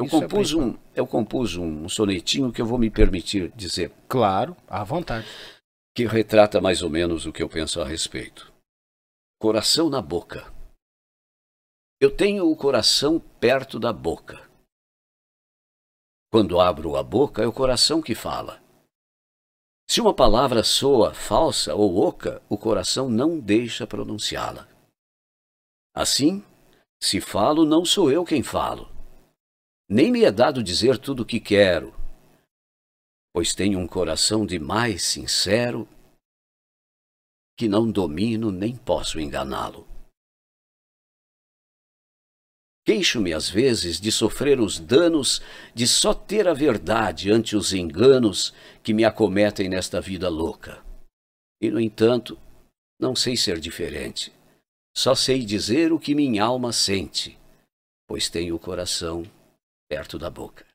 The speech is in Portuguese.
Eu Isso é compus, é um, eu compus um sonetinho que eu vou me permitir dizer. Claro, à vontade. Que retrata mais ou menos o que eu penso a respeito. Coração na boca. Eu tenho o coração perto da boca. Quando abro a boca, é o coração que fala. Se uma palavra soa falsa ou oca, o coração não deixa pronunciá-la. Assim, se falo, não sou eu quem falo, nem me é dado dizer tudo o que quero, pois tenho um coração de mais sincero que não domino nem posso enganá-lo. Queixo-me às vezes de sofrer os danos de só ter a verdade ante os enganos que me acometem nesta vida louca. E, no entanto, não sei ser diferente. Só sei dizer o que minha alma sente, pois tenho o coração perto da boca.